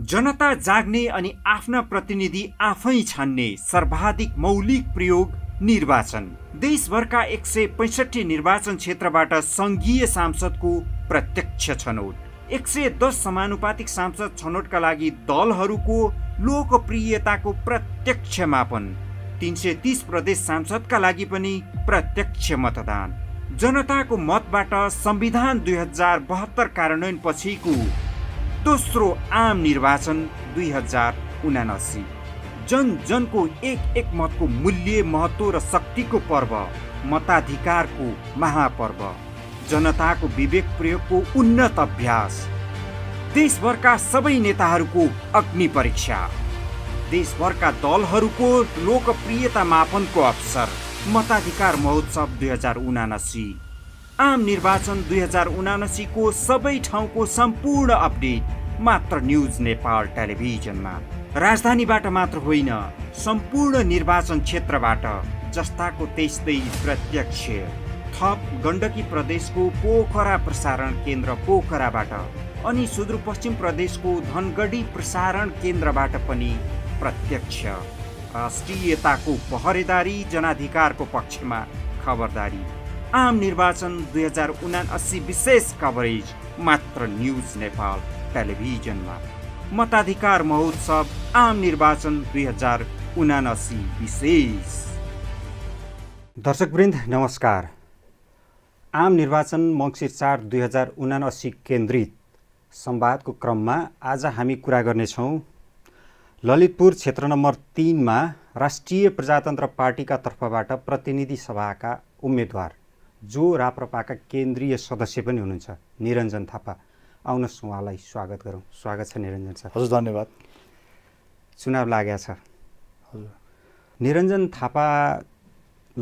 जनता जाग्ने अनि आफ्ना प्रतिनिधि आफै छान्ने सर्वाधिक मौलिक प्रयोग निर्वाचन देशभरका एक सय पैसठी निर्वाचन क्षेत्रबाट सङ्घीय सांसदको प्रत्यक्ष छनौट एक सय दस समानुपातिक सांसद छनौटका लागि दलहरूको लोकप्रियताको प्रत्यक्ष मापन तिन सय तिस प्रदेश सांसदका लागि पनि प्रत्यक्ष मतदान जनताको मतबाट संविधान दुई हजार बहत्तर कार्यान्वयन पछिको दोस्रो आम निर्वाचन दुई हजार उनासी जन जनको एक एक मतको मूल्य महत्त्व र शक्तिको पर्व मताधिकारको महापर्व जनताको विवेक प्रयोगको उन्नत अभ्यास देशभरका सबै नेताहरूको अग्नि परीक्षा देशभरका दलहरूको लोकप्रियता मापनको अवसर मताधिकार महोत्सव दुई हजार उनासी आम निर्वाचन दुई हजार उनासीको सबै ठाउँको सम्पूर्ण अपडेट मात्र न्युज नेपाल टेलिभिजनमा राजधानीबाट मात्र होइन सम्पूर्ण निर्वाचन क्षेत्रबाट जस्ताको त्यस्तै प्रत्यक्ष थप गण्डकी प्रदेशको पोखरा प्रसारण केन्द्र पोखराबाट अनि सुदूरपश्चिम प्रदेशको धनगढी प्रसारण केन्द्रबाट पनि प्रत्यक्ष राष्ट्रियताको पहरेदारी जनाधिकारको पक्षमा खबरदारी आम निर्वाचन दुई हजार उनासी विशेष कभरेज मात्र न्युज नेपाल टेलिभिजनमा मताधिकार महोत्सव आम निर्वाचन दुई हजार उनासी विशेष दर्शकवृन्द नमस्कार आम निर्वाचन मङ्सिर चार दुई हजार उनासी केन्द्रित संवादको क्रममा आज हामी कुरा गर्नेछौँ ललितपुर क्षेत्र नम्बर तिनमा राष्ट्रिय प्रजातन्त्र पार्टीका तर्फबाट प्रतिनिधि सभाका उम्मेद्वार जो राप्रपाका केन्द्रीय सदस्य पनि हुनुहुन्छ निरञ्जन थापा आउनुहोस् उहाँलाई स्वागत गरौँ स्वागत छ निरञ्जन सर हजुर धन्यवाद चुनाव लागेको छ हजुर निरञ्जन थापा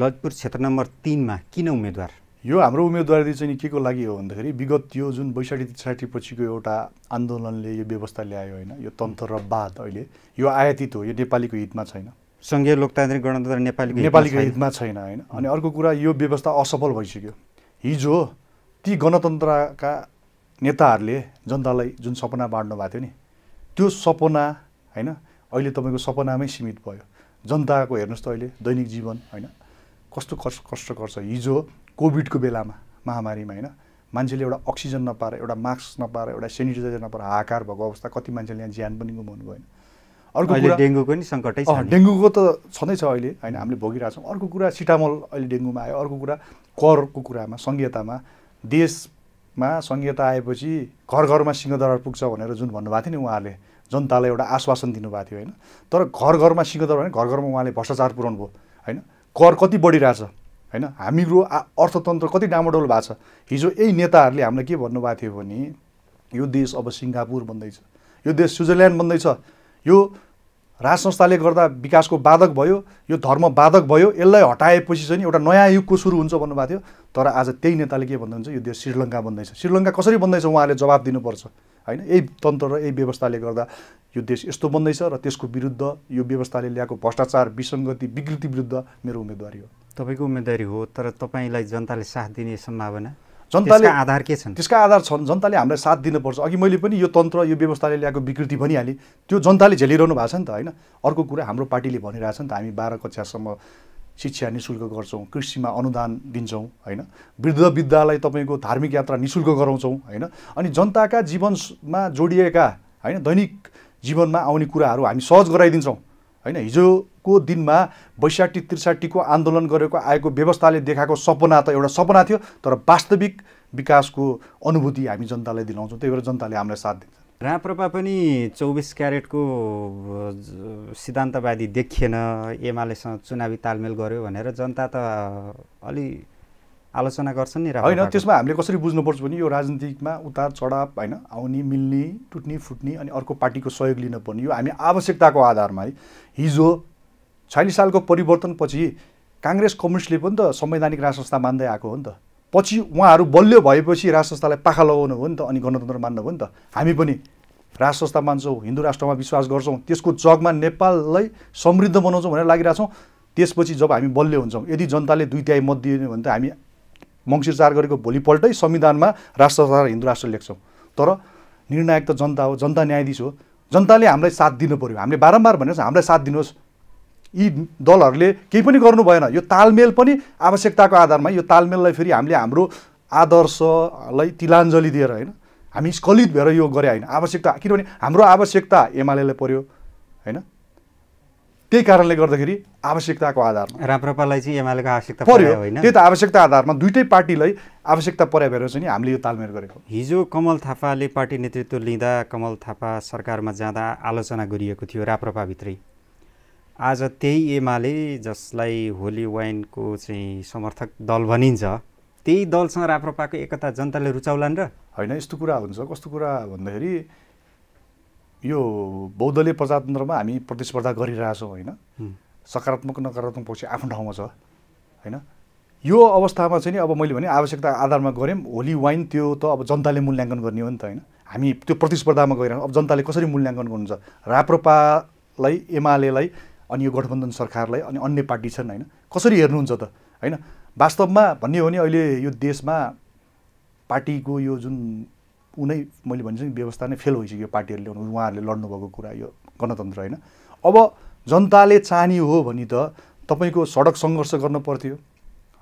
ललितपुर क्षेत्र नम्बर तिनमा किन उम्मेद्वार यो हाम्रो उम्मेदवारी चाहिँ के को लागि हो भन्दाखेरि विगत यो जुन बैसाठी त्रिसाठी पछिको एउटा आन्दोलनले यो व्यवस्था ल्यायो होइन यो तन्त्र र बाद अहिले यो आयातित हो यो नेपालीको हितमा छैन सङ्घीय लोकतान्त्रिक गणतन्त्र नेपाली नेपालीको हितमा छैन होइन अनि अर्को कुरा यो व्यवस्था असफल भइसक्यो हिजो ती गणतन्त्रका नेताहरूले जनतालाई जुन सपना बाँड्नु भएको थियो नि त्यो सपना होइन अहिले तपाईँको सपनामै सीमित भयो जनताको हेर्नुहोस् त अहिले दैनिक जीवन होइन कस्तो कष्ट कष्ट गर्छ हिजो कोभिडको बेलामा महामारीमा होइन मान्छेले एउटा अक्सिजन नपाएर एउटा मास्क नपाएर एउटा सेनिटाइजर नपाएर हाकार भएको अवस्था कति मान्छेले यहाँ ज्यान पनि गुमाउनु भएन अर्को डेङ्गुको नि सङ्कटै छ डेङ्गुको त छ अहिले होइन हामीले भोगिरहेछौँ अर्को कुरा सिटामल अहिले डेङ्गुमा आयो अर्को कुरा करको कुरामा सङ्घीयतामा देशमा सङ्घीयता आएपछि घर घरमा सिंहदरबार पुग्छ भनेर जुन भन्नुभएको थियो नि उहाँहरूले जनतालाई एउटा आश्वासन दिनुभएको थियो होइन तर घर घरमा सिंहदरबार घर घरमा उहाँले भ्रष्टाचार पुऱ्याउनु भयो होइन कर कति बढिरहेछ होइन हाम्रो अर्थतन्त्र कति डामाडोल भएको छ हिजो यही नेताहरूले हामीलाई के भन्नुभएको थियो भने यो देश अब सिङ्गापुर बन्दैछ यो देश स्विजरल्यान्ड बन्दैछ यो राज संस्थाले गर्दा विकासको बाधक भयो यो धर्म बाधक भयो यसलाई हटाएपछि चाहिँ एउटा नयाँ युगको सुरु हुन्छ भन्नुभएको थियो तर आज त्यही नेताले के भन्दै हुन्छ यो देश श्रीलङ्का बन्दैछ श्रीलङ्का कसरी बन्दैछ उहाँले जवाब दिनुपर्छ होइन यही तन्त्र र यही व्यवस्थाले गर्दा यो देश यस्तो बन्दैछ र त्यसको विरुद्ध यो व्यवस्थाले ल्याएको भ्रष्टाचार विसङ्गति विकृति विरुद्ध मेरो उम्मेदवारी हो तपाईँको उम्मेदवारी हो तर तपाईँलाई जनताले साथ दिने सम्भावना जनताले आधार के छन् त्यसका आधार छन् जनताले हामीलाई साथ दिनुपर्छ अघि मैले पनि यो तन्त्र यो व्यवस्थाले ल्याएको विकृति भनिहालेँ त्यो जनताले झेलिरहनु भएको छ नि त होइन अर्को कुरा हाम्रो पार्टीले भनिरहेछ नि त हामी बाह्र कक्षासम्म शिक्षा निशुल्क शुल्क गर्छौँ कृषिमा अनुदान दिन्छौँ होइन वृद्ध विद्यालय तपाईँको धार्मिक यात्रा निशुल्क शुल्क गराउँछौँ होइन अनि जनताका जीवनमा जोडिएका होइन दैनिक जीवनमा आउने कुराहरू हामी सहज गराइदिन्छौँ होइन हिजो को दिनमा बैसाठी त्रिसाठीको आन्दोलन गरेको आएको व्यवस्थाले देखाएको सपना त एउटा सपना थियो तर वास्तविक विकासको अनुभूति हामी जनतालाई दिलाउँछौँ त्यही भएर जनताले हामीलाई साथ दिन्छ राप्रपा पनि चौबिस क्यारेटको सिद्धान्तवादी देखिएन एमालेसँग चुनावी तालमेल गर्यो भनेर जनता त अलि आलोचना गर्छन् नि होइन त्यसमा हामीले कसरी बुझ्नुपर्छ भने यो राजनीतिमा उतार चढाव होइन आउने मिल्ने टुट्ने फुट्ने अनि अर्को पार्टीको सहयोग लिन पर्ने यो हामी आवश्यकताको आधारमा है हिजो छयालिस सालको परिवर्तनपछि काङ्ग्रेस कम्युनिस्टले पनि त संवैधानिक राज संस्था मान्दै आएको हो नि त पछि उहाँहरू बलियो भएपछि राज संस्थालाई पाखा लगाउनु हो नि त अनि गणतन्त्र मान्नु हो नि त हामी पनि राज संस्था मान्छौँ हिन्दू राष्ट्रमा विश्वास गर्छौँ त्यसको जगमा नेपाललाई समृद्ध बनाउँछौँ भनेर लागिरहेछौँ त्यसपछि जब हामी बलियो हुन्छौँ यदि जनताले दुई तिहाई मत दिएन भने त हामी मङ्सिर चार गरेको भोलिपल्टै संविधानमा राष्ट्र संस्था र हिन्दू राष्ट्र लेख्छौँ तर निर्णायक त जनता हो जनता न्यायाधीश हो जनताले हामीलाई साथ दिनु पऱ्यो हामीले बारम्बार छ हामीलाई साथ दिनुहोस् यी दलहरूले केही पनि गर्नु भएन यो तालमेल पनि आवश्यकताको आधारमा यो तालमेललाई फेरि हामीले हाम्रो आदर्शलाई तिलाञ्जली दिएर होइन हामी स्खलित भएर यो गरे होइन आवश्यकता किनभने हाम्रो आवश्यकता एमाले पर्यो होइन त्यही कारणले गर्दाखेरि आवश्यकताको आधारमा राप्रपालाई चाहिँ एमालेको आवश्यकता पर्यो होइन त्यही त आवश्यकता आधारमा दुइटै पार्टीलाई आवश्यकता पर्या भएर चाहिँ हामीले यो तालमेल गरेको हिजो कमल थापाले पार्टी नेतृत्व लिँदा कमल थापा सरकारमा जाँदा आलोचना गरिएको थियो राप्रपाभित्रै आज त्यही एमाले जसलाई होली वाइनको चाहिँ समर्थक दल भनिन्छ त्यही दलसँग राप्रपाको एकता जनताले रुचाउलान् र होइन यस्तो कुरा हुन्छ कस्तो कुरा भन्दाखेरि यो बौद्धले प्रजातन्त्रमा हामी प्रतिस्पर्धा गरिरहेछौँ होइन सकारात्मक नकारात्मक पक्ष आफ्नो ठाउँमा छ होइन यो अवस्थामा चाहिँ अब मैले भने आवश्यकता आधारमा गऱ्यौँ होली वाइन त्यो त अब जनताले मूल्याङ्कन गर्ने हो नि त होइन हामी त्यो प्रतिस्पर्धामा गइरहेको अब जनताले कसरी मूल्याङ्कन गर्नुहुन्छ राप्रपालाई एमालेलाई अनि यो गठबन्धन सरकारलाई अनि अन्य पार्टी छन् होइन कसरी हेर्नुहुन्छ त होइन वास्तवमा भन्ने हो भने अहिले यो देशमा पार्टीको यो जुन उनै मैले भन्छु व्यवस्था नै फेल भइसक्यो पार्टीहरूले उहाँहरूले लड्नुभएको कुरा यो गणतन्त्र होइन अब जनताले चाहने हो भने त तपाईँको सडक सङ्घर्ष गर्न पर्थ्यो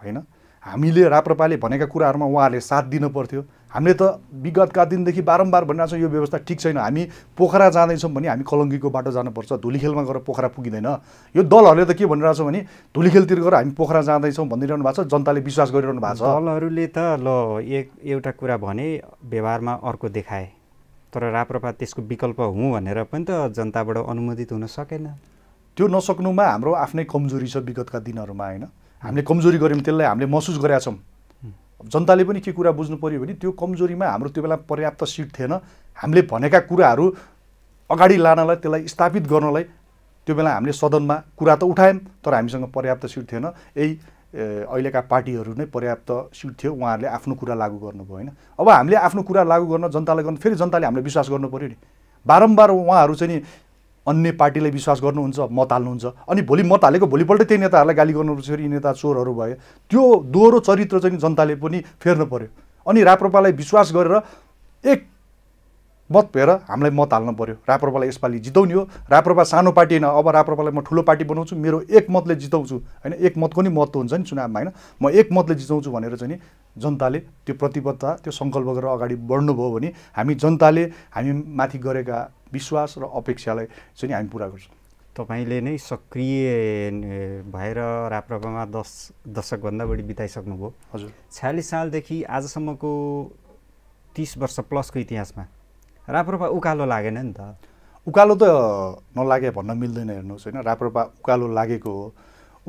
होइन हामीले राप्रपाले भनेका कुराहरूमा उहाँहरूले साथ दिनु पर्थ्यो हामीले त विगतका दिनदेखि बारम्बार भनिरहेको यो व्यवस्था ठिक छैन हामी पोखरा जाँदैछौँ भने हामी कलङ्गीको बाटो जानुपर्छ धुलीखेलमा गएर पोखरा पुगिँदैन यो दलहरूले त के भनिरहेको भने धुलीखेलतिर गएर हामी पोखरा जाँदैछौँ भनिरहनु भएको छ जनताले विश्वास गरिरहनु भएको छ दलहरूले त ल एक एउटा कुरा भने व्यवहारमा अर्को देखाए तर राप्रपा त्यसको विकल्प हुँ भनेर पनि त जनताबाट अनुमोदित हुन सकेन त्यो नसक्नुमा हाम्रो आफ्नै कमजोरी छ विगतका दिनहरूमा होइन हामीले कमजोरी गऱ्यौँ त्यसलाई हामीले महसुस गरेका छौँ जनताले पनि के कुरा बुझ्नु पऱ्यो भने त्यो कमजोरीमा हाम्रो त्यो बेला पर्याप्त सिट थिएन हामीले भनेका कुराहरू अगाडि लानलाई त्यसलाई स्थापित गर्नलाई त्यो बेला हामीले सदनमा कुरा त उठायौँ तर हामीसँग पर्याप्त सिट थिएन यही अहिलेका पार्टीहरू नै पर्याप्त सिट थियो उहाँहरूले आफ्नो कुरा लागू गर्नुभयो होइन अब हामीले आफ्नो कुरा लागू गर्न जनताले गर्नु फेरि जनताले हामीले विश्वास गर्नु पऱ्यो नि बारम्बार उहाँहरू चाहिँ नि अन्य पार्टीलाई विश्वास गर्नुहुन्छ मत हाल्नुहुन्छ अनि भोलि मत हालेको भोलिपल्ट त्यही नेताहरूलाई गाली गर्नु यी नेता चोरहरू भयो त्यो दोहोरो चरित्र चाहिँ जनताले पनि फेर्नु पऱ्यो अनि राप्रपालाई विश्वास गरेर एक मत भएर हामीलाई मत हाल्नु पऱ्यो राप्रपालाई यसपालि जिताउने हो राप्रपा सानो पार्टी होइन अब राप्रपालाई म ठुलो पार्टी बनाउँछु मेरो एक मतले जिताउँछु होइन एक मतको नि महत्त्व हुन्छ नि चुनावमा होइन म एक मतले जिताउँछु भनेर चाहिँ जनताले त्यो प्रतिबद्धता त्यो सङ्कल्प गरेर अगाडि बढ्नुभयो भने हामी जनताले हामी माथि गरेका विश्वास र अपेक्षालाई चाहिँ हामी पुरा गर्छौँ तपाईँले नै सक्रिय भएर राप्रपामा दस दशकभन्दा बढी बिताइसक्नुभयो हजुर छ्यालिस सालदेखि आजसम्मको तिस वर्ष प्लसको इतिहासमा राप्रपा उकालो लागेन नि त उकालो त नलागे भन्न मिल्दैन हेर्नुहोस् होइन राप्रपा उकालो लागेको हो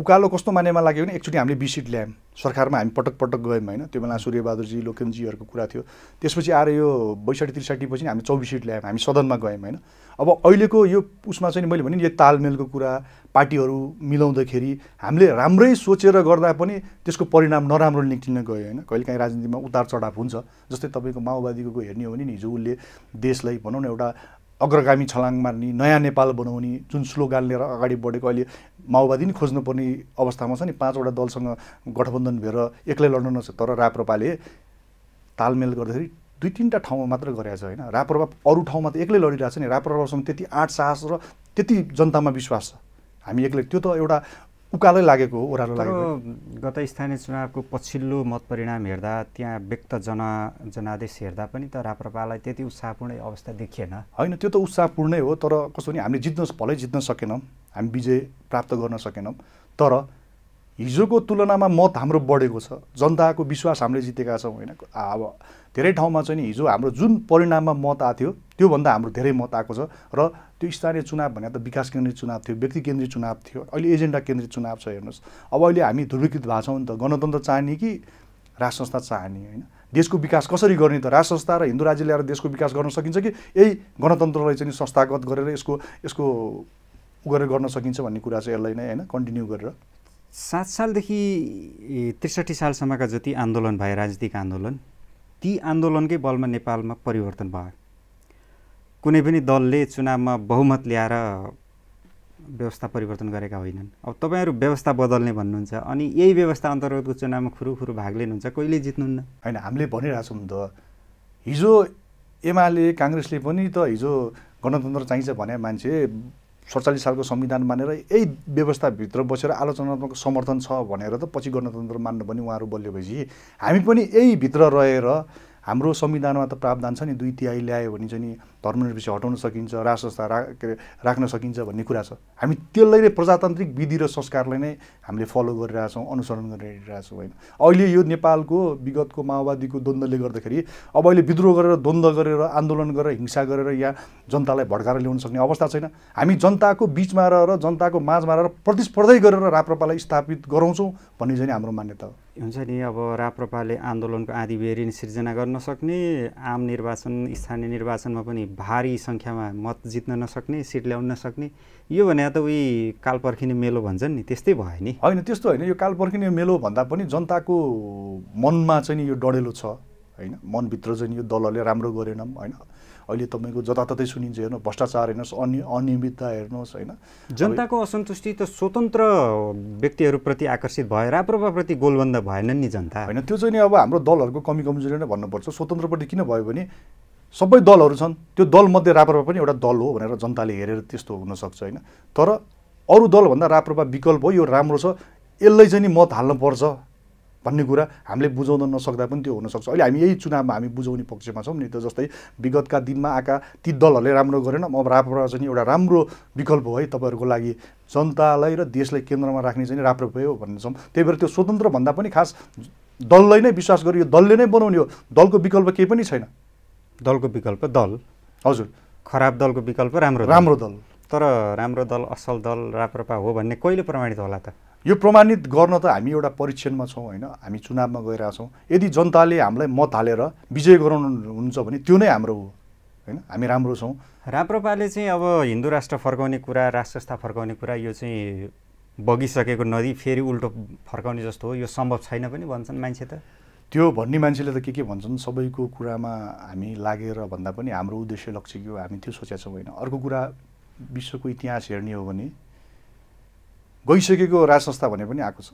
उकालो कस्तो मानेमा लाग्यो भने एकचोटि हामीले बिसिट ल्यायौँ सरकारमा हामी पटक पटक गयौँ होइन त्यो बेला सूर्यबहादुरजी लोकेमजीहरूको कुरा थियो त्यसपछि आएर यो बैसाठी त्रिसाठी पछि हामी चौबिस सिट ल्यायौँ हामी सदनमा गयौँ होइन अब अहिलेको यो उसमा चाहिँ मैले भने यो तालमेलको कुरा पार्टीहरू मिलाउँदाखेरि हामीले राम्रै सोचेर गर्दा पनि त्यसको परिणाम नराम्रो निक्लिन गयो होइन कहिलेकाहीँ राजनीतिमा उतार चढाव हुन्छ जस्तै तपाईँको माओवादीको हेर्ने हो भने नि हिजो उसले देशलाई भनौँ न एउटा अग्रगामी छलाङ मार्ने नयाँ नेपाल बनाउने जुन स्लोगान लिएर अगाडि बढेको अहिले माओवादी नै खोज्नुपर्ने अवस्थामा छ नि पाँचवटा दलसँग गठबन्धन भएर एक्लै लड्न नछ तर राप्रपाले तालमेल गर्दाखेरि दुई तिनवटा ठाउँमा मात्र गरिरहेको छ होइन राप्रपा अरू ठाउँमा त एक्लै लडिरहेको छ नि राप्रपासँग त्यति आँट साहस र त्यति जनतामा विश्वास छ हामी एक्लै त्यो त एउटा उकालै लागेको हो ओह्रालो लागेको गत स्थानीय चुनावको पछिल्लो मतपरिणाम हेर्दा त्यहाँ व्यक्त जन जनादेश हेर्दा पनि त राप्रपालाई त्यति उत्साहपूर्ण अवस्था देखिएन होइन त्यो त उत्साहपूर्णै हो तर कसो भने हामीले जित्न भलै जित्न सकेनौँ हामी विजय प्राप्त गर्न सकेनौँ तर हिजोको तुलनामा मत हाम्रो बढेको छ जनताको विश्वास हामीले जितेका छौँ होइन अब धेरै ठाउँमा चाहिँ हिजो हाम्रो जुन परिणाममा मत आएको थियो त्योभन्दा हाम्रो धेरै मत आएको छ र त्यो स्थानीय चुनाव भने त विकास केन्द्रित चुनाव थियो व्यक्ति केन्द्रित चुनाव थियो अहिले एजेन्डा केन्द्रित चुनाव छ हेर्नुहोस् अब अहिले हामी ध्रुवीकृत भएको छौँ नि त गणतन्त्र चाहने कि राज संस्था चाहने होइन देशको विकास कसरी गर्ने त राज संस्था र हिन्दू राज्य ल्याएर देशको विकास गर्न सकिन्छ कि यही गणतन्त्रलाई चाहिँ संस्थागत गरेर यसको यसको गरेर गर्न सकिन्छ भन्ने कुरा चाहिँ यसलाई नै होइन कन्टिन्यू गरेर सात सालदेखि त्रिसठी सालसम्मका जति आन्दोलन भए राजनीतिक आन्दोलन ती आन्दोलनकै बलमा नेपालमा परिवर्तन भयो कुनै पनि दलले चुनावमा बहुमत ल्याएर व्यवस्था परिवर्तन गरेका होइनन् अब तपाईँहरू व्यवस्था बदल्ने भन्नुहुन्छ अनि यही व्यवस्था अन्तर्गतको चुनावमा खुरुखुरु भाग लिनुहुन्छ कहिले जित्नुहुन्न होइन हामीले भनिरहेको छौँ त हिजो एमाले काङ्ग्रेसले पनि त हिजो गणतन्त्र चाहिन्छ भने मान्छे सडचालिस सालको संविधान मानेर यही व्यवस्थाभित्र बसेर आलोचनात्मक समर्थन छ भनेर त पछि गणतन्त्र मान्नु पनि उहाँहरू भएपछि हामी पनि यही भित्र रहेर हाम्रो संविधानमा त प्रावधान छ नि दुई तिहाई ल्यायो भने चाहिँ नि धर्मनिरपेक्ष हटाउन सकिन्छ राष्ट्र संस्था राख्न सकिन्छ भन्ने कुरा छ हामी त्यसलाई नै प्रजातान्त्रिक विधि र संस्कारलाई नै हामीले फलो गरिरहेछौँ अनुसरण गरिरहेछौँ होइन अहिले यो नेपालको विगतको माओवादीको द्वन्द्वले गर्दाखेरि अब अहिले विद्रोह गरेर द्वन्द्व गरेर आन्दोलन गरेर हिंसा गरेर या जनतालाई भड्काएर ल्याउन सक्ने अवस्था छैन हामी जनताको बिचमा रहेर जनताको माझमा रहेर प्रतिस्पर्धै गरेर राप्रपालाई स्थापित गराउँछौँ भन्ने चाहिँ हाम्रो मान्यता हो हुन्छ नि अब राप्रपाले आन्दोलनको आधी बेरिन सिर्जना गर्न सक्ने आम निर्वाचन स्थानीय निर्वाचनमा पनि भारी सङ्ख्यामा मत जित्न नसक्ने सिट ल्याउन नसक्ने यो भने त उही काल पर्खिने मेलो भन्छन् नि त्यस्तै भयो नि होइन त्यस्तो होइन यो काल पर्खिने मेलो भन्दा पनि जनताको मनमा चाहिँ नि यो डढेलो छ होइन मनभित्र चाहिँ यो दलहरूले राम्रो गरेनौँ होइन अहिले तपाईँको जताततै सुनिन्छ हेर्नु भ्रष्टाचार हेर्नुहोस् अनि अनियमितता हेर्नुहोस् होइन जनताको असन्तुष्टि त स्वतन्त्र व्यक्तिहरूप्रति आकर्षित भयो राप्रपाप्रति गोलबन्द भएनन् नि जनता होइन त्यो चाहिँ नि अब हाम्रो दलहरूको कमी कमजोरी नै भन्नुपर्छ स्वतन्त्रपट्टि किन भयो भने सबै दलहरू छन् त्यो दलमध्ये राप्रपा पनि एउटा दल हो भनेर जनताले हेरेर त्यस्तो हुनसक्छ होइन तर अरू दलभन्दा राप्रपा विकल्प हो यो राम्रो छ यसलाई चाहिँ नि मत हाल्नुपर्छ भन्ने कुरा हामीले बुझाउन नसक्दा पनि त्यो हुनसक्छ अहिले हामी यही चुनावमा हामी बुझाउने पक्षमा छौँ नि त जस्तै विगतका दिनमा आएका ती दलहरूले राम्रो गरेन अब राप्रपा चाहिँ एउटा राम्रो विकल्प हो है तपाईँहरूको लागि जनतालाई र देशलाई केन्द्रमा राख्ने चाहिँ राप्रपा हो भन्ने छौँ त्यही भएर त्यो स्वतन्त्र भन्दा पनि खास दललाई नै विश्वास गर्यो यो दलले नै बनाउने हो दलको विकल्प केही पनि छैन दलको विकल्प दल हजुर खराब दलको विकल्प राम्रो राम्रो दल तर राम्रो दल असल दल राप्रपा हो भन्ने कहिले प्रमाणित होला त यो प्रमाणित गर्न त हामी एउटा परीक्षणमा छौँ होइन हामी चुनावमा गइरहेछौँ यदि जनताले हामीलाई मत हालेर विजय हुन्छ भने त्यो नै हाम्रो हो होइन हामी राम्रो छौँ राप्रपाले चाहिँ अब हिन्दू राष्ट्र फर्काउने कुरा राष्ट्रस्था फर्काउने कुरा यो चाहिँ बगिसकेको नदी फेरि उल्टो फर्काउने जस्तो हो यो सम्भव छैन पनि भन्छन् मान्छे त त्यो भन्ने मान्छेले त के के भन्छन् सबैको कुरामा हामी लागेर भन्दा पनि हाम्रो उद्देश्य लक्ष्य के हो हामी त्यो सोचेका छौँ होइन अर्को कुरा विश्वको इतिहास हेर्ने हो भने गइसकेको राज संस्था भने पनि आएको छ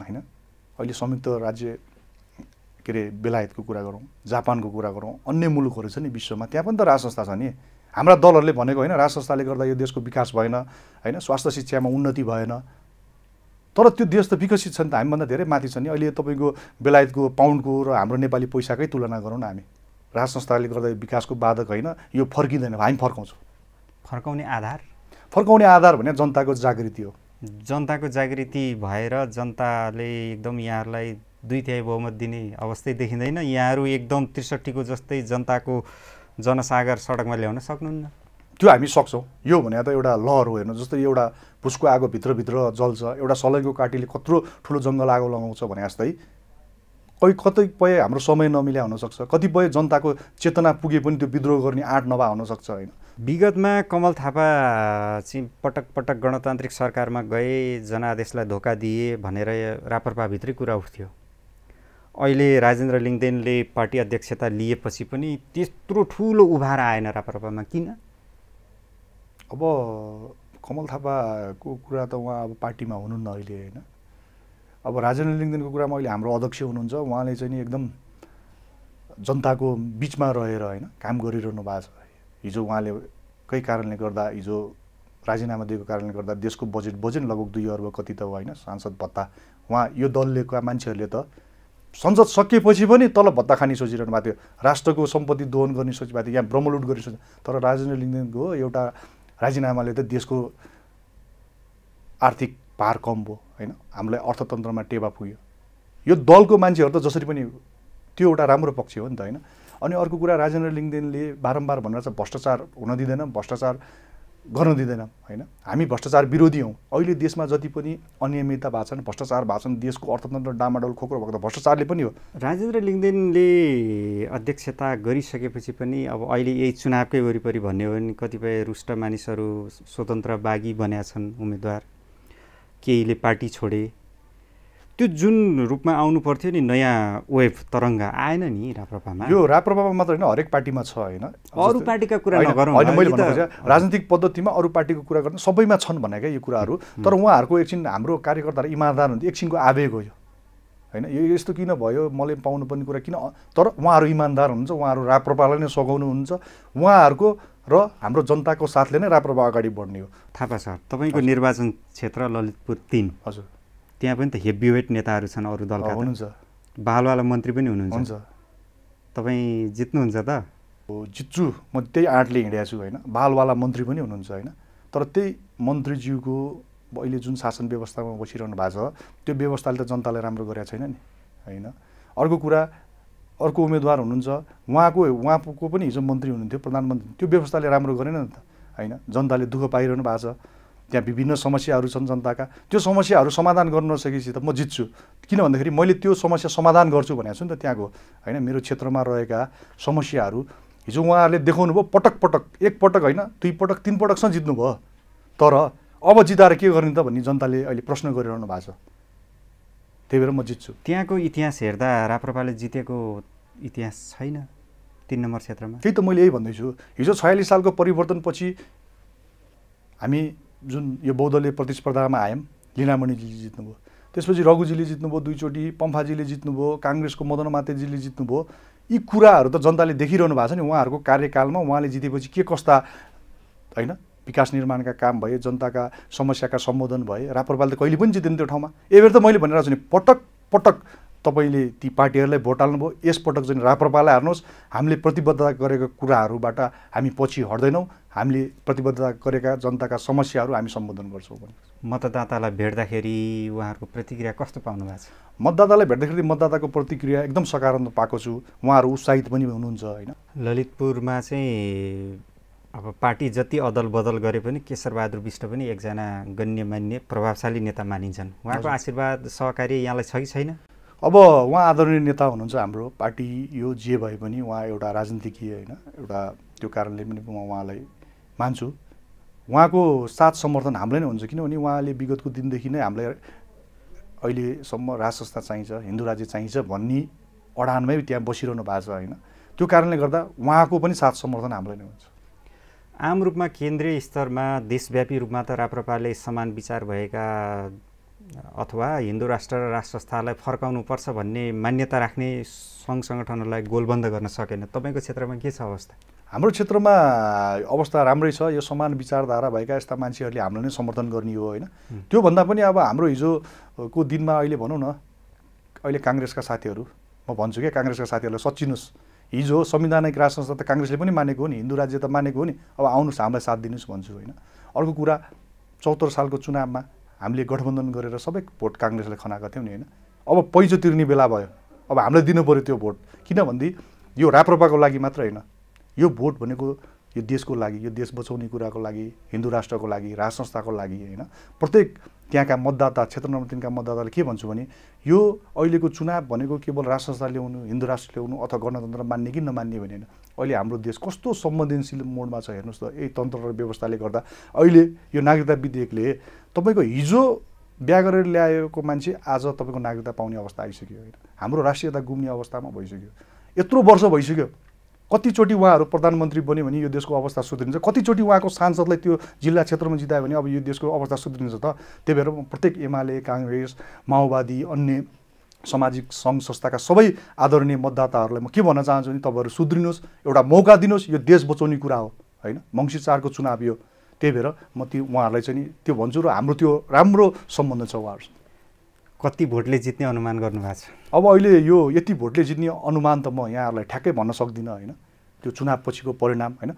होइन अहिले संयुक्त राज्य के अरे बेलायतको कुरा गरौँ जापानको कुरा गरौँ अन्य मुलुकहरू छ नि विश्वमा त्यहाँ पनि त राज संस्था छ नि हाम्रा दलहरूले भनेको होइन राज संस्थाले गर्दा यो देशको विकास भएन होइन स्वास्थ्य शिक्षामा उन्नति भएन तर त्यो देश त विकसित छ नि त हामीभन्दा धेरै माथि छ नि अहिले तपाईँको बेलायतको पाउन्डको र हाम्रो नेपाली पैसाकै तुलना गरौँ न हामी राज संस्थाले गर्दा विकासको बाधक होइन यो फर्किँदैन हामी फर्काउँछौँ फर्काउने आधार फर्काउने आधार भने जनताको जागृति हो जनताको जागृति भएर जनताले एकदम यहाँहरूलाई दुई तिहाई बहुमत दिने अवस्थै देखिँदैन यहाँहरू एकदम त्रिसठीको जस्तै जनताको जनसागर सडकमा ल्याउन सक्नुहुन्न त्यो हामी सक्छौँ यो भने त एउटा लहर हो हेर्नु जस्तै एउटा भुसको आगो भित्रभित्र जल्छ एउटा सलैको काटीले कत्रो ठुलो जङ्गल आगो लगाउँछ भने जस्तै कोही कतिपय हाम्रो समय नमिल्या हुनसक्छ कतिपय जनताको चेतना पुगे पनि त्यो विद्रोह गर्ने आँट नभए हुनसक्छ होइन विगतमा कमल थापा चाहिँ पटक पटक गणतान्त्रिक सरकारमा गए जनादेशलाई धोका दिए भनेर रापरपाभित्रै कुरा उठ्थ्यो अहिले राजेन्द्र लिङ्गदेनले पार्टी अध्यक्षता लिएपछि पनि त्यत्रो ठुलो उभार आएन रापरपामा किन अब कमल थापाको कुरा त उहाँ अब पार्टीमा हुनुहुन्न अहिले होइन अब राजेन्द्र लिङ्गदेनको कुरामा अहिले हाम्रो अध्यक्ष हुनुहुन्छ उहाँले चाहिँ नि एकदम जनताको बिचमा रहेर होइन काम गरिरहनु भएको छ हिजो उहाँले कै कारणले गर्दा हिजो राजीनामा दिएको कारणले गर्दा देशको बजेट बजेट लगभग दुई अर्ब कति त होइन सांसद भत्ता उहाँ यो दललेका मान्छेहरूले त संसद सकिएपछि पनि तल भत्ता खाने सोचिरहनु भएको थियो राष्ट्रको सम्पत्ति दोहन गर्ने सोचेको थियो यहाँ ब्रह्मलुट गर्ने सोच तर राजेन्द्र लिङ्गदेनको एउटा राजीनामाले त देशको आर्थिक भार कम भयो होइन हामीलाई अर्थतन्त्रमा टेवा पुग्यो यो दलको मान्छेहरू त जसरी पनि त्यो एउटा राम्रो पक्ष हो नि त होइन अनि अर्को कुरा राजेन्द्र लिङ्गदेनले बारम्बार भनेर चाहिँ भ्रष्टाचार हुन दिँदैन भ्रष्टाचार गर्न दिँदैन होइन हामी भ्रष्टाचार विरोधी हौँ अहिले देशमा जति पनि अनियमितता भएको छन् भ्रष्टाचार भएको छन् देशको अर्थतन्त्र डामाडोल खोक्रो भएको त भ्रष्टाचारले पनि हो राजेन्द्र लिङ्गदेनले अध्यक्षता गरिसकेपछि पनि अब अहिले यही चुनावकै वरिपरि भन्यो भने कतिपय रुष्ट मानिसहरू स्वतन्त्र बागी बन्या छन् उम्मेदवार केहीले पार्टी छोडे त्यो जुन रूपमा आउनु पर्थ्यो नि नयाँ वेभ तरङ्ग आएन नि राप्रपामा यो राप्रपामा मात्र होइन हरेक पार्टीमा छ होइन अरू पार्टीका कुरा होइन मैले राजनीतिक पद्धतिमा अरू पार्टीको कुरा गर्नु सबैमा छन् भने क्या यो कुराहरू तर उहाँहरूको एकछिन हाम्रो कार्यकर्ताहरू इमान्दार हुन्थ्यो एकछिनको आवेग हो यो होइन यो यस्तो किन भयो मैले पाउनुपर्ने कुरा किन तर उहाँहरू इमान्दार हुनुहुन्छ उहाँहरू राप्रपालाई नै सघाउनुहुन्छ उहाँहरूको र हाम्रो जनताको साथले नै राप्रपा अगाडि बढ्ने हो थापा सर तपाईँको निर्वाचन क्षेत्र ललितपुर तिन हजुर त्यहाँ पनि त हेभीवेट नेताहरू छन् अरू दलका हुनुहुन्छ बालवाला मन्त्री पनि हुनुहुन्छ हुन्छ तपाईँ जित्नुहुन्छ त जित्छु म त्यही आँटले हिँडेको छु होइन बालवाला मन्त्री पनि हुनुहुन्छ होइन तर त्यही मन्त्रीज्यूको अहिले जुन शासन व्यवस्थामा बसिरहनु भएको छ त्यो व्यवस्थाले त जनताले राम्रो गरेको छैन नि होइन अर्को कुरा अर्को उम्मेदवार हुनुहुन्छ उहाँको उहाँको पनि हिजो मन्त्री हुनुहुन्थ्यो प्रधानमन्त्री त्यो व्यवस्थाले राम्रो गरेन नि त होइन जनताले दुःख पाइरहनु भएको छ त्यहाँ विभिन्न समस्याहरू छन् जनताका त्यो समस्याहरू समाधान गर्न नसकेपछि त म जित्छु किन भन्दाखेरि मैले त्यो समस्या समाधान गर्छु भनेको छु नि त त्यहाँको होइन मेरो क्षेत्रमा रहेका समस्याहरू हिजो उहाँहरूले देखाउनु भयो पटक पटक एकपटक होइन दुई पटक तिन पटकसम्म जित्नु भयो तर अब जिताएर के गर्ने त भन्ने जनताले अहिले प्रश्न गरिरहनु भएको छ त्यही भएर म जित्छु त्यहाँको इतिहास हेर्दा राप्रपाले जितेको इतिहास छैन तिन नम्बर क्षेत्रमा त्यही त मैले यही भन्दैछु हिजो छयालिस सालको परिवर्तनपछि हामी जुन यो बौद्धले प्रतिस्पर्धामा आयौँ लिनामणिजीले जित्नुभयो त्यसपछि रघुजीले जित्नुभयो दुईचोटि पम्फाजीले जित्नुभयो काङ्ग्रेसको मदन मातेजीले जित्नुभयो यी कुराहरू त जनताले देखिरहनु भएको छ नि उहाँहरूको कार्यकालमा उहाँले जितेपछि के कस्ता होइन विकास निर्माणका काम भए जनताका समस्याका सम्बोधन भए रापरपाल त कहिले पनि जितेन त्यो ठाउँमा यही त मैले भनिरहेको छु नि पटक पटक तपाईँले ती पार्टीहरूलाई भोट हाल्नुभयो यसपटक चाहिँ राप्रपालाई हार्नुहोस् हामीले प्रतिबद्धता गरेका कुराहरूबाट हामी पछि हट्दैनौँ हामीले प्रतिबद्धता गरेका जनताका समस्याहरू हामी सम्बोधन गर्छौँ भने मतदातालाई भेट्दाखेरि उहाँहरूको प्रतिक्रिया कस्तो पाउनु भएको छ मतदातालाई भेट्दाखेरि मतदाताको प्रतिक्रिया एकदम सकारात्मक पाएको छु उहाँहरू उत्साहित पनि हुनुहुन्छ होइन ललितपुरमा चाहिँ अब पार्टी जति अदल बदल गरे पनि केशरबहादुर विष्ट पनि एकजना गण्य मान्य प्रभावशाली नेता मानिन्छन् उहाँको आशीर्वाद सहकारी यहाँलाई छ कि छैन अब उहाँ आदरणीय नेता हुनुहुन्छ हाम्रो पार्टी यो जे भए पनि उहाँ एउटा राजनीतिज्ञ होइन एउटा त्यो कारणले पनि म उहाँलाई मान्छु उहाँको साथ समर्थन हामीले नै हुन्छ किनभने उहाँले विगतको दिनदेखि नै हामीलाई अहिलेसम्म राजसंस्था संस्था चाहिन्छ हिन्दू राज्य चाहिन्छ भन्ने अडानमै त्यहाँ बसिरहनु भएको छ होइन त्यो कारणले गर्दा उहाँको पनि साथ समर्थन हामीलाई नै हुन्छ आम रूपमा केन्द्रीय स्तरमा देशव्यापी रूपमा त राप्रपाले समान विचार भएका अथवा हिन्दू राष्ट्र र राष्ट्रस्थालाई फर्काउनुपर्छ भन्ने मान्यता राख्ने सङ्घ सङ्गठनहरूलाई गोलबन्द गर्न सकेन तपाईँको क्षेत्रमा के छ अवस्था हाम्रो क्षेत्रमा अवस्था राम्रै छ यो समान विचारधारा भएका यस्ता मान्छेहरूले हामीलाई नै समर्थन गर्ने हो होइन त्योभन्दा पनि अब हाम्रो हिजोको दिनमा अहिले भनौँ न अहिले काङ्ग्रेसका साथीहरू म भन्छु क्या काङ्ग्रेसका साथीहरूलाई सचिनुहोस् हिजो संविधानिक राज संस्था त काङ्ग्रेसले पनि मानेको हो नि हिन्दू राज्य त मानेको हो नि अब आउनुहोस् हामीलाई साथ दिनुहोस् भन्छु होइन अर्को कुरा चौहत्तर सालको चुनावमा हामीले गठबन्धन गरेर सबै भोट काङ्ग्रेसलाई खनाएका थियौँ नि होइन अब पैँचो तिर्ने बेला भयो अब हामीलाई दिनु पऱ्यो त्यो भोट किनभने यो राप्रपाको लागि मात्र होइन यो भोट भनेको यो देशको लागि यो देश बचाउने कुराको लागि हिन्दू राष्ट्रको लागि राज संस्थाको लागि होइन प्रत्येक त्यहाँका मतदाता क्षेत्र नम्बर तिनका मतदाताले के भन्छु भने यो अहिलेको चुनाव भनेको केवल राज संस्था ल्याउनु हिन्दू राष्ट्र ल्याउनु अथवा गणतन्त्र मान्ने कि नमान्ने भने होइन अहिले हाम्रो देश कस्तो संवेदनशील मोडमा छ हेर्नुहोस् त यही तन्त्र र व्यवस्थाले गर्दा अहिले यो नागरिकता विधेयकले तपाईँको हिजो बिहा गरेर ल्याएको मान्छे आज तपाईँको नागरिकता पाउने अवस्था आइसक्यो होइन हाम्रो राष्ट्रियता गुम्ने अवस्थामा भइसक्यो यत्रो वर्ष भइसक्यो कतिचोटि उहाँहरू प्रधानमन्त्री बन्यो भने यो देशको अवस्था सुध्रिन्छ कतिचोटि उहाँको सांसदलाई त्यो जिल्ला क्षेत्रमा जितायो भने अब यो देशको अवस्था सुध्रिन्छ त त्यही भएर प्रत्येक एमाले काङ्ग्रेस माओवादी अन्य सामाजिक सङ्घ संस्थाका सबै आदरणीय मतदाताहरूलाई म के भन्न चाहन्छु भने तपाईँहरू सुध्रिनुहोस् एउटा मौका दिनुहोस् यो देश बचाउने कुरा हो होइन मङ्सिर चारको चुनाव यो त्यही भएर म त्यो उहाँहरूलाई चाहिँ त्यो भन्छु र हाम्रो त्यो राम्रो सम्बन्ध छ उहाँहरूसँग कति भोटले जित्ने अनुमान गर्नुभएको छ अब अहिले यो यति भोटले जित्ने अनुमान त म यहाँहरूलाई ठ्याक्कै भन्न सक्दिनँ होइन त्यो चुनावपछिको परिणाम होइन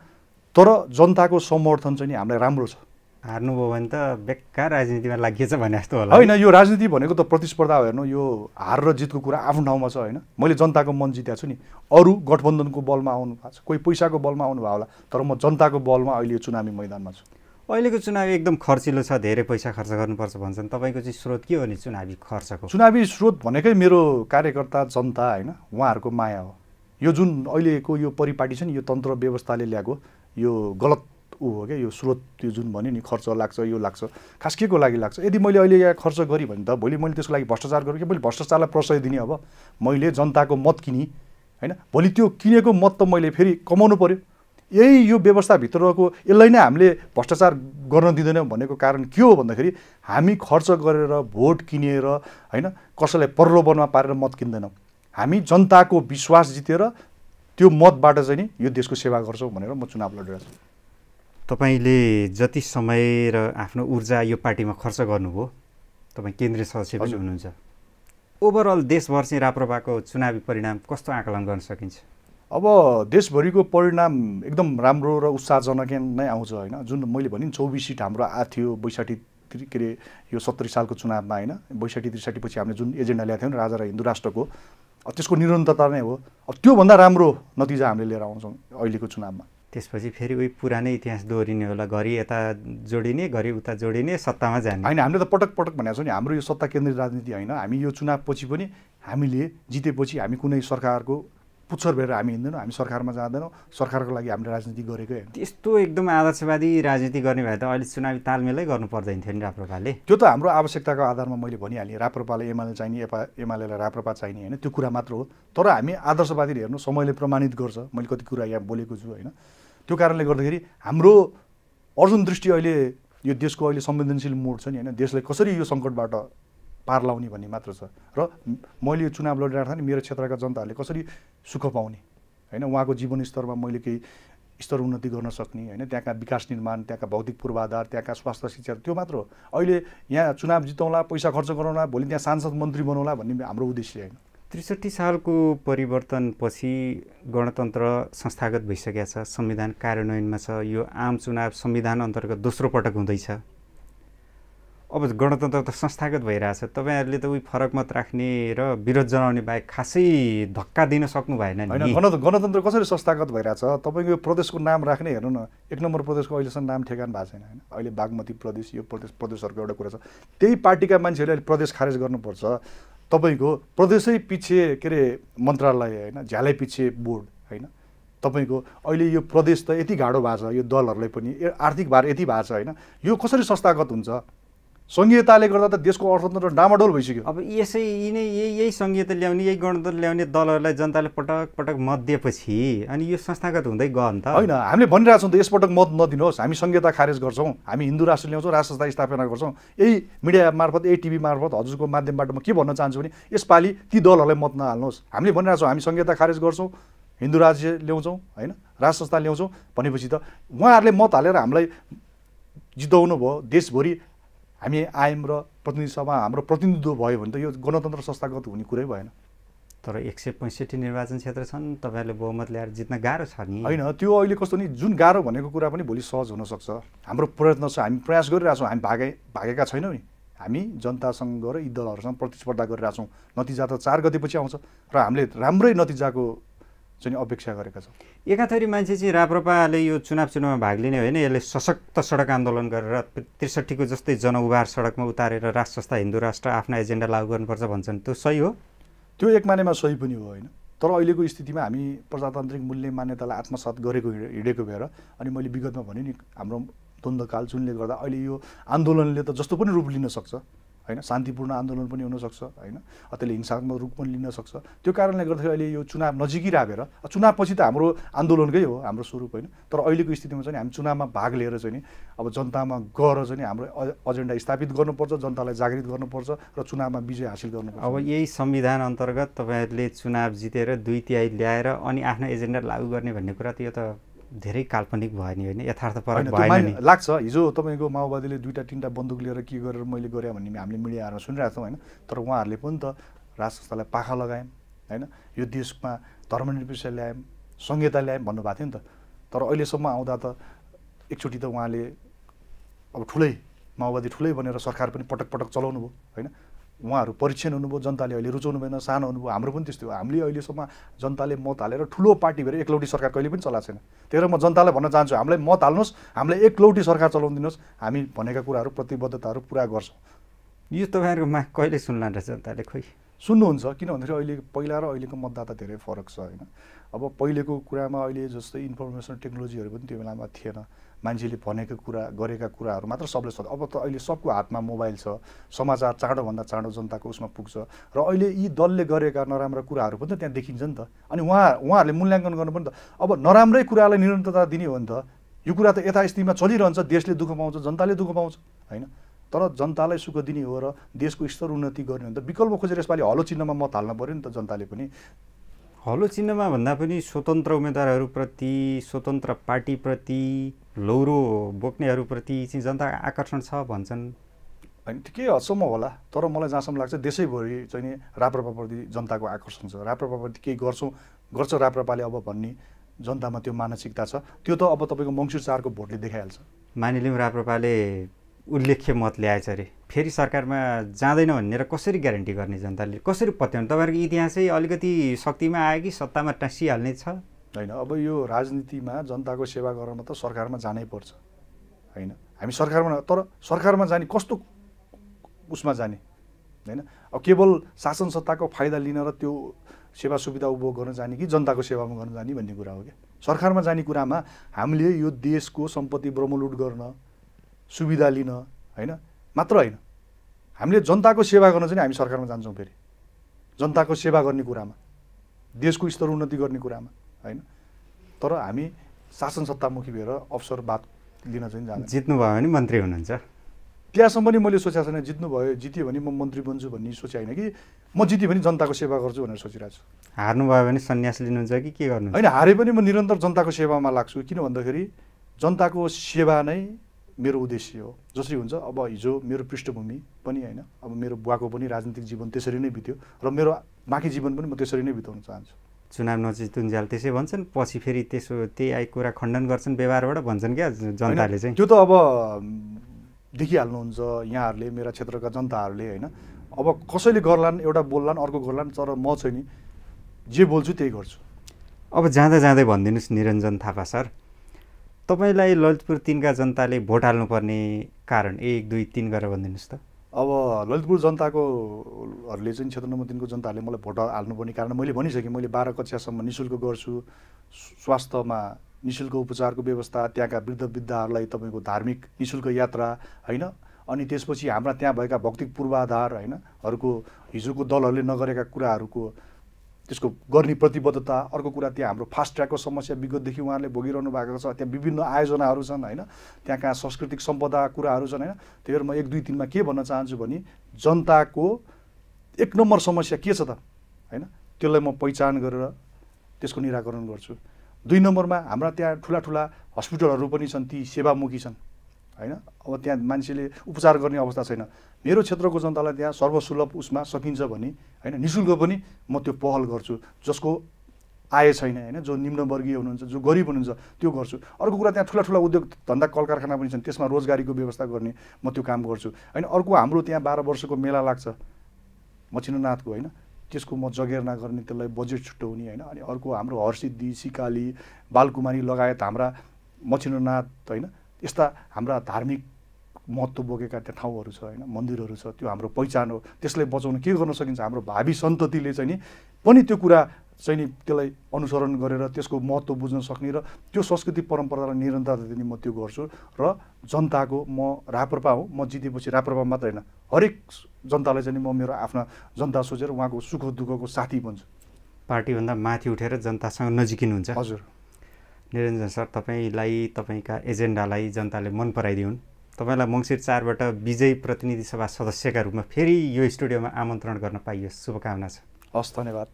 तर जनताको समर्थन चाहिँ नि हामीलाई राम्रो छ हार्नुभयो भने त बेकार राजनीतिमा लागिएछ भने जस्तो होला होइन यो राजनीति भनेको त प्रतिस्पर्धा हेर्नु यो हार र जितको कुरा आफ्नो ठाउँमा छ होइन मैले जनताको मन जितेको छु नि अरू गठबन्धनको बलमा आउनु भएको छ कोही पैसाको बलमा आउनु आउनुभयो होला तर म जनताको बलमा अहिले यो चुनावी मैदानमा छु अहिलेको चुनावी एकदम खर्चिलो छ धेरै पैसा खर्च गर्नुपर्छ भन्छन् तपाईँको चाहिँ स्रोत के हो नि चुनावी खर्चको चुनावी स्रोत भनेकै मेरो कार्यकर्ता जनता होइन उहाँहरूको माया हो यो जुन अहिलेको यो परिपाटी छ नि यो तन्त्र व्यवस्थाले ल्याएको यो गलत ऊ हो क्या यो स्रोत त्यो जुन भन्यो नि खर्च लाग्छ यो लाग्छ खास के को लागि लाग्छ यदि मैले अहिले यहाँ खर्च गरेँ भने त भोलि मैले त्यसको लागि भ्रष्टाचार गरेँ कि मैले भ्रष्टाचारलाई प्रशय दिने अब मैले जनताको मत किने होइन भोलि त्यो किनेको मत त मैले फेरि कमाउनु पऱ्यो यही यो व्यवस्थाभित्र रहेको यसलाई नै हामीले भ्रष्टाचार गर्न दिँदैनौँ भनेको कारण के हो भन्दाखेरि हामी खर्च गरेर भोट किनेर होइन कसैलाई प्रलोभनमा पारेर मत किन्दैनौँ हामी जनताको विश्वास जितेर त्यो मतबाट चाहिँ नि यो देशको सेवा गर्छौँ भनेर म चुनाव लडिरहेको छु तपाईँले जति समय र आफ्नो ऊर्जा यो पार्टीमा खर्च गर्नुभयो तपाईँ केन्द्रीय सदस्य पनि हुनुहुन्छ ओभरअल देशभर चाहिँ राप्रपाको चुनावी परिणाम कस्तो आकलन गर्न सकिन्छ अब देशभरिको परिणाम एकदम राम्रो र उत्साहजनक नै आउँछ होइन जुन मैले भने चौबिस सिट हाम्रो आ थियो बैसाठी के अरे यो सत्तरी सालको चुनावमा होइन बैसाठी त्रिसाठी पछि हामीले जुन एजेन्डा ल्याएको थियौँ राजा र हिन्दू राष्ट्रको त्यसको निरन्तरता नै हो अब त्योभन्दा राम्रो नतिजा हामीले लिएर आउँछौँ अहिलेको चुनावमा त्यसपछि फेरि उही पुरानै इतिहास दोहोरिने होला घरि यता जोडिने घरि उता जोडिने सत्तामा जाने होइन हामीले त पटक पटक भनेको छौँ नि हाम्रो यो सत्ता केन्द्रित राजनीति होइन हामी यो चुनावपछि पनि हामीले जितेपछि हामी कुनै सरकारको पुच्छर भएर हामी हिँड्दैनौँ हामी सरकारमा जाँदैनौँ सरकारको लागि हामीले राजनीति गरेकै होइन त्यस्तो एकदम आदर्शवादी राजनीति गर्ने भए त अहिले चुनावी तालमेलै गर्नु पर्दैन थियो नि राप्रपाले त्यो त हाम्रो आवश्यकताको आधारमा मैले भनिहालेँ राप्रपाले एमाले चाहिने एपा एमालेलाई राप्रपा चाहिने होइन त्यो कुरा मात्र हो तर हामी आदर्शवादीले हेर्नु समयले प्रमाणित गर्छ मैले कति कुरा यहाँ बोलेको छु होइन त्यो कारणले गर्दाखेरि हाम्रो अर्जुन दृष्टि अहिले यो देशको अहिले संवेदनशील मोड छ नि होइन देशलाई कसरी यो सङ्कटबाट पार लाउने भन्ने मात्र छ र मैले यो चुनाव लडिरहेको थिएँ नि मेरो क्षेत्रका जनताहरूले कसरी सुख पाउने होइन उहाँको जीवनस्तरमा मैले केही स्तर उन्नति गर्न सक्ने होइन त्यहाँका विकास निर्माण त्यहाँका भौतिक पूर्वाधार त्यहाँका स्वास्थ्य शिक्षा त्यो मात्र हो अहिले यहाँ चुनाव जिताउँला पैसा खर्च गराउँला भोलि त्यहाँ सांसद मन्त्री बनाउँला भन्ने हाम्रो उद्देश्य होइन त्रिसठी सालको परिवर्तनपछि गणतन्त्र संस्थागत भइसकेको छ संविधान कार्यान्वयनमा छ यो आम चुनाव संविधान अन्तर्गत दोस्रो पटक हुँदैछ अब गणतन्त्र त संस्थागत भइरहेछ तपाईँहरूले त उही फरक मत राख्ने र विरोध जनाउने बाहेक खासै धक्का दिन सक्नु भएन होइन गणतन्त्र कसरी संस्थागत भइरहेछ तपाईँको यो प्रदेशको नाम राख्ने हेर्नु न एक नम्बर प्रदेशको अहिलेसम्म नाम ठेगान भएको छैन होइन अहिले बागमती प्रदेश यो प्रदेश प्रदेशहरूको एउटा कुरा छ त्यही पार्टीका मान्छेहरूले अहिले प्रदेश खारेज गर्नुपर्छ तपाईँको प्रदेशै पछि के अरे मन्त्रालय होइन झ्यालै पछि बोर्ड होइन तपाईँको अहिले यो प्रदेश त यति गाह्रो भएको छ यो दलहरूलाई पनि आर्थिक भार यति भएको छ होइन यो कसरी संस्थागत हुन्छ सङ्घीयताले गर्दा त देशको अर्थतन्त्र डामाडोल भइसक्यो अब यसै यिनै यही यही सङ्घीयता ल्याउने यही गणतन्त्र ल्याउने दलहरूलाई जनताले पटक पटक मत दिएपछि अनि यो संस्थागत हुँदै गयो नि त होइन हामीले भनिरहेको छौँ त यसपटक मत नदिनुहोस् हामी सङ्घीयता खारेज गर्छौँ हामी हिन्दू राष्ट्र ल्याउँछौँ राष्ट्र संस्था स्थापना गर्छौँ यही मिडिया मार्फत यही टिभी मार्फत हजुरको माध्यमबाट म के भन्न चाहन्छु भने यसपालि ती दलहरूलाई मत नहाल्नुहोस् हामीले भनिरहेको हामी सङ्घीयता खारेज गर्छौँ हिन्दू राज्य ल्याउँछौँ होइन राष्ट्र संस्था ल्याउँछौँ भनेपछि त उहाँहरूले मत हालेर हामीलाई जिताउनु भयो देशभरि हामी आयौँ र प्रतिनिधि सभा हाम्रो प्रतिनिधित्व भयो भने त यो गणतन्त्र संस्थागत हुने कुरै भएन तर एक सय पैँसठी निर्वाचन क्षेत्र छन् तपाईँहरूले बहुमत ल्याएर जित्न गाह्रो छ नि होइन त्यो अहिले कस्तो नि जुन गाह्रो भनेको कुरा पनि भोलि सहज हुनसक्छ हाम्रो प्रयत्न छ हामी प्रयास गरिरहेछौँ हामी भागे भागेका छैनौँ नि हामी जनतासँग र यी दलहरूसँग प्रतिस्पर्धा गरिरहेछौँ नतिजा त चार गतेपछि आउँछ र हामीले राम्रै नतिजाको चाहिँ अपेक्षा गरेका छौँ एकाथरी मान्छे चाहिँ राप्रपाले यो चुनाव चुनावमा भाग लिने होइन यसले सशक्त सडक आन्दोलन गरेर त्रिसठीको जस्तै जनउभार सडकमा उतारेर राष्ट्र संस्था हिन्दू राष्ट्र आफ्ना एजेन्डा लागू गर्नुपर्छ भन्छन् त्यो सही हो त्यो एक मानेमा सही पनि हो होइन तर अहिलेको स्थितिमा हामी प्रजातान्त्रिक मूल्य मान्यतालाई आत्मसात गरेको हिँडेको भएर अनि मैले विगतमा भने नि हाम्रो द्वन्द्वकाल जुनले गर्दा अहिले यो आन्दोलनले त जस्तो पनि रूप लिन सक्छ होइन शान्तिपूर्ण आन्दोलन पनि हुनसक्छ होइन त्यसले हिंसात्मक रूप पनि लिन सक्छ त्यो कारणले गर्दाखेरि अहिले यो चुनाव नजिकै राखेर चुनावपछि त हाम्रो आन्दोलनकै हो हाम्रो स्वरूप होइन तर अहिलेको स्थितिमा चाहिँ हामी चुनावमा भाग लिएर चाहिँ नि अब जनतामा गएर चाहिँ हाम्रो एजेन्डा स्थापित गर्नुपर्छ जनतालाई जागृत गर्नुपर्छ र चुनावमा विजय हासिल गर्नुपर्छ अब यही संविधान अन्तर्गत तपाईँहरूले चुनाव जितेर दुई तिहाई ल्याएर अनि आफ्नो एजेन्डा लागू गर्ने भन्ने कुरा त यो त धेरै काल्पनिक भयो नि होइन यथार्थ भएन लाग्छ हिजो तपाईँको माओवादीले दुईवटा तिनवटा बन्दुक लिएर के गरेर मैले गरेँ भन्ने हामीले मिडियाहरूमा सुनिरहेको छौँ होइन तर उहाँहरूले पनि त राज संस्थालाई पाखा लगायौँ होइन यो देशमा धर्मनिरपेक्ष ल्यायौँ संहिता ल्यायौँ भन्नुभएको थियो नि त तर अहिलेसम्म आउँदा त एकचोटि त उहाँले अब ठुलै माओवादी ठुलै बनेर सरकार पनि पटक पटक चलाउनु भयो होइन उहाँहरू परीक्षण हुनुभयो जनताले अहिले रुचाउनु भएन सानो हुनुभयो हाम्रो पनि त्यस्तै हो हामीले अहिलेसम्म जनताले मत हालेर ठुलो पार्टी भएर एकलौटी सरकार कहिले पनि चलाएको छैन त्यही भएर म जनतालाई भन्न चाहन्छु हामीलाई मत हाल्नुहोस् हामीलाई एकलौटी सरकार चलाउनु दिनुहोस् हामी भनेका कुराहरू प्रतिबद्धताहरू पुरा गर्छौँ यो तपाईँहरूको माग कहिले सुन्ला रहेछ जनताले खोइ सुन्नुहुन्छ किन भन्दाखेरि अहिले पहिला र अहिलेको मतदाता धेरै फरक छ होइन अब पहिलेको कुरामा अहिले जस्तै इन्फर्मेसन टेक्नोलोजीहरू पनि त्यो बेलामा थिएन मान्छेले भनेको कुरा गरेका कुराहरू मात्र सबले सोध्छ अब त अहिले सबको हातमा मोबाइल छ समाचार चाँडोभन्दा चाँडो जनताको उसमा पुग्छ र अहिले यी दलले गरेका नराम्रा कुराहरू पनि त त्यहाँ देखिन्छ नि त अनि उहाँ उहाँहरूले मूल्याङ्कन गर्नु पनि त अब नराम्रै कुरालाई निरन्तरता दिने हो नि त यो कुरा त यथास्थितिमा चलिरहन्छ देशले दुःख पाउँछ जनताले दुःख पाउँछ होइन तर जनतालाई सुख दिने हो र देशको स्तर उन्नति गर्ने हो भने त विकल्प खोजेर यसपालि हलो चिन्हमा मत हाल्नु पऱ्यो नि त जनताले पनि हलो चिन्हमा भन्दा पनि स्वतन्त्र उम्मेदवारहरूप्रति स्वतन्त्र पार्टीप्रति लौरो बोक्नेहरूप्रति चाहिँ जनता आकर्षण छ भन्छन् होइन के हदसम्म होला तर मलाई जहाँसम्म लाग्छ देशैभरि चाहिँ नि राप्रपाप्रति जनताको आकर्षण छ राप्रपाप्रति केही गर्छौँ गर्छ राप्रपाले अब भन्ने जनतामा त्यो मानसिकता छ त्यो त अब तपाईँको मङ्सिर चारको भोटले देखाइहाल्छ मानिलिउँ राप्रपाले उल्लेख्य मत ल्याएछ अरे फेरि सरकारमा जाँदैन भनेर कसरी ग्यारेन्टी गर्ने जनताले कसरी पत्याउने तपाईँहरूको इतिहासै अलिकति शक्तिमा आयो कि सत्तामा टाँसिहाल्ने छ होइन अब यो राजनीतिमा जनताको सेवा गर्न त सरकारमा जानै पर्छ होइन हामी सरकारमा तर सरकारमा जाने कस्तो उसमा जाने होइन अब केवल शासन सत्ताको फाइदा लिन र त्यो सेवा सुविधा उपभोग गर्न जाने कि जनताको सेवामा गर्न जाने भन्ने कुरा हो क्या सरकारमा जाने कुरामा हामीले यो देशको सम्पत्ति ब्रमलुट गर्न सुविधा लिन होइन मात्र होइन हामीले जनताको सेवा गर्न चाहिँ हामी सरकारमा जान्छौँ फेरि जनताको सेवा गर्ने कुरामा देशको स्तर उन्नति गर्ने कुरामा होइन तर हामी शासन सत्तामुखी भएर अवसरवाद लिन चाहिँ जान्छ जित्नुभयो भने मन्त्री हुनुहुन्छ त्यहाँसम्म पनि मैले सोचेको छैन जित्नु भयो जित्यो भने म मन्त्री बन्छु भन्ने सोचे होइन कि म जित्यो भने जनताको सेवा गर्छु भनेर सोचिरहेको छु हार्नु भयो भने सन्यास लिनुहुन्छ कि के गर्नु होइन हारे पनि म निरन्तर जनताको सेवामा लाग्छु किन भन्दाखेरि जनताको सेवा नै मेरो उद्देश्य हो जसरी हुन्छ अब हिजो मेरो पृष्ठभूमि पनि होइन अब मेरो बुवाको पनि राजनीतिक जीवन त्यसरी नै बित्यो र मेरो बाँकी जीवन पनि म त्यसरी नै बिताउन चाहन्छु चुनाव नजितुन्जेल त्यसै भन्छन् पछि फेरि त्यसो त्यही आइ कुरा खण्डन गर्छन् व्यवहारबाट भन्छन् क्या जनताले चाहिँ त्यो त अब देखिहाल्नुहुन्छ यहाँहरूले मेरा क्षेत्रका जनताहरूले होइन अब कसैले गर्लान् एउटा बोल्लान् अर्को गर्लान् तर म चाहिँ नि जे बोल्छु त्यही गर्छु अब जाँदा जाँदै भनिदिनुहोस् निरञ्जन थापा सर तपाईँलाई ललितपुर तिनका जनताले भोट हाल्नुपर्ने कारण एक दुई तिन गरेर भनिदिनुहोस् त अब ललितपुर जनताकोहरूले चाहिँ क्षेत्र नम्बर तिनको जनताहरूले मलाई भोट हाल्नुपर्ने कारण मैले भनिसकेँ मैले बाह्र कक्षासम्म नि शुल्क गर्छु स्वास्थ्यमा नि शुल्क उपचारको व्यवस्था त्यहाँका वृद्ध वृद्धाहरूलाई तपाईँको धार्मिक नि शुल्क यात्रा होइन अनि त्यसपछि हाम्रा त्यहाँ भएका भौतिक पूर्वाधार होइन हरूको हिजोको दलहरूले नगरेका कुराहरूको त्यसको गर्ने प्रतिबद्धता अर्को कुरा त्यहाँ हाम्रो फास्ट ट्र्याकको समस्या विगतदेखि उहाँहरूले भोगिरहनु भएको छ त्यहाँ विभिन्न आयोजनाहरू छन् होइन त्यहाँ कहाँ सांस्कृतिक सम्पदा कुराहरू छन् होइन त्यही भएर म एक दुई तिनमा के भन्न चाहन्छु भने जनताको एक नम्बर समस्या के छ त होइन त्यसलाई म पहिचान गरेर त्यसको निराकरण गर्छु दुई नम्बरमा हाम्रा त्यहाँ ठुला ठुला हस्पिटलहरू पनि छन् ती सेवामुखी छन् होइन अब त्यहाँ मान्छेले उपचार गर्ने अवस्था छैन मेरो क्षेत्रको जनतालाई त्यहाँ सर्वसुलभ उसमा सकिन्छ भने होइन नि शुल्क पनि म त्यो पहल गर्छु जसको आय छैन होइन जो निम्नवर्गीय हुनुहुन्छ जो गरिब हुनुहुन्छ त्यो गर्छु अर्को कुरा त्यहाँ ठुला ठुला उद्योग धन्दा कल कारखाना पनि छन् त्यसमा रोजगारीको व्यवस्था गर्ने म त्यो काम गर्छु होइन अर्को हाम्रो त्यहाँ बाह्र वर्षको मेला लाग्छ मचिन्द्रनाथको होइन त्यसको म जगेर्ना गर्ने त्यसलाई बजेट छुट्याउने होइन अनि अर्को हाम्रो हर्षिद्धि सिकाली बालकुमारी लगायत हाम्रा मछिन्द्रनाथ होइन यस्ता हाम्रा धार्मिक महत्त्व बोकेका त्यहाँ ठाउँहरू छ होइन मन्दिरहरू छ त्यो हाम्रो पहिचान हो त्यसलाई बचाउन के गर्न सकिन्छ हाम्रो भावी सन्ततिले चाहिँ नि पनि त्यो कुरा चाहिँ नि त्यसलाई अनुसरण गरेर त्यसको महत्त्व बुझ्न सक्ने र त्यो संस्कृति परम्परालाई निरन्तरता दिने म त्यो गर्छु र जनताको म राप्रपा हो म जितेपछि राप्रपा मात्र होइन हरेक जनतालाई चाहिँ म मेरो आफ्ना जनता सोचेर उहाँको सुख दुःखको साथी बन्छु पार्टीभन्दा माथि उठेर जनतासँग नजिकिनुहुन्छ हजुर निरञ्जन सर तपाईँलाई तपाईँका एजेन्डालाई जनताले मन पराइदिउन् तपाईँलाई मङ्सिर चारबाट विजय प्रतिनिधि सभा सदस्यका रूपमा फेरि यो स्टुडियोमा आमन्त्रण गर्न पाइयोस् शुभकामना छ हस् धन्यवाद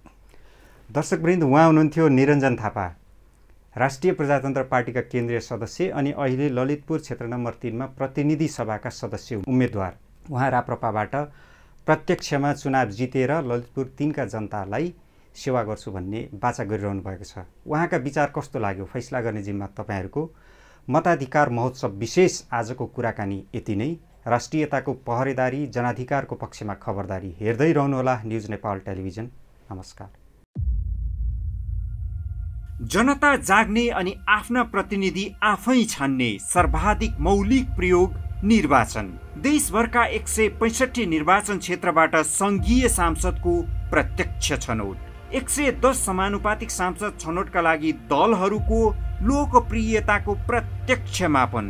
दर्शकवृन्द उहाँ हुनुहुन्थ्यो निरञ्जन थापा राष्ट्रिय प्रजातन्त्र पार्टीका केन्द्रीय सदस्य अनि अहिले ललितपुर क्षेत्र नम्बर तिनमा प्रतिनिधि सभाका सदस्य उम्मेद्वार उहाँ राप्रपाबाट प्रत्यक्षमा चुनाव जितेर ललितपुर तिनका जनतालाई सेवा गर्छु भन्ने बाचा गरिरहनु भएको छ उहाँका विचार कस्तो लाग्यो फैसला गर्ने जिम्मा तपाईँहरूको मताधिकार महोत्सव विशेष आजको कुराकानी यति नै राष्ट्रियताको पहरेदारी जनाधिकारको पक्षमा खबरदारी हेर्दै रहनुहोला न्युज नेपाल टेलिभिजन नमस्कार जनता जाग्ने अनि आफ्ना प्रतिनिधि आफै छान्ने सर्वाधिक मौलिक प्रयोग निर्वाचन देशभरका एक सय पैँसठी निर्वाचन क्षेत्रबाट सङ्घीय सांसदको प्रत्यक्ष छनौट एक सय दस समानुपातिक सांसद छनौटका लागि दलहरूको लोकप्रियताको प्रत्यक्ष मापन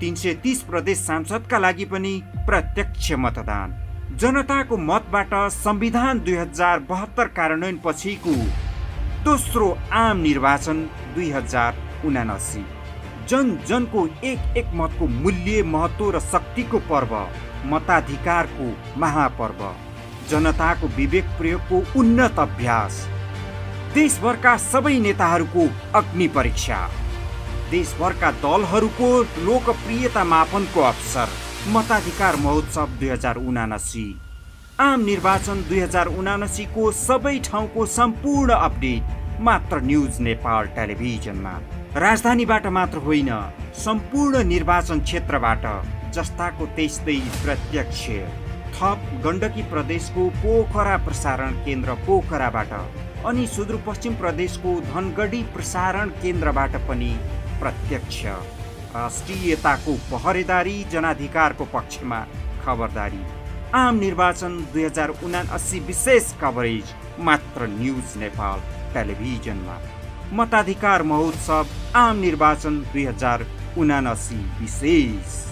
तिन सय तिस प्रदेश सांसदका लागि पनि प्रत्यक्ष मतदान जनताको मतबाट संविधान दुई हजार बहत्तर कार्यान्वयनपछिको दोस्रो आम निर्वाचन दुई हजार उनासी जन जनको एक एक मतको मूल्य महत्त्व र शक्तिको पर्व मताधिकारको महापर्व जनताको विवेक प्रयोगको उन्नत अभ्यास देशभरका सबै नेताहरूको अग्नि परीक्षा देशभरका दलहरूको लोकप्रियता मापनको अवसर मताधिकार महोत्सव दुई हजार उनासी आम निर्वाचन दुई हजार उनासीको सबै ठाउँको सम्पूर्ण अपडेट मात्र न्युज नेपाल टेलिभिजनमा राजधानीबाट मात्र होइन सम्पूर्ण निर्वाचन क्षेत्रबाट जस्ताको त्यस्तै प्रत्यक्ष थप गण्डकी प्रदेशको पोखरा प्रसारण केन्द्र पोखराबाट अनि सुदूरपश्चिम प्रदेशको धनगढी प्रसारण केन्द्रबाट पनि प्रत्यक्ष राष्ट्रियताको पहरेदारी जनाधिकारको पक्षमा खबरदारी आम निर्वाचन दुई हजार उनासी विशेष कभरेज मात्र न्युज नेपाल टेलिभिजनमा मताधिकार महोत्सव आम निर्वाचन दुई हजार उनासी विशेष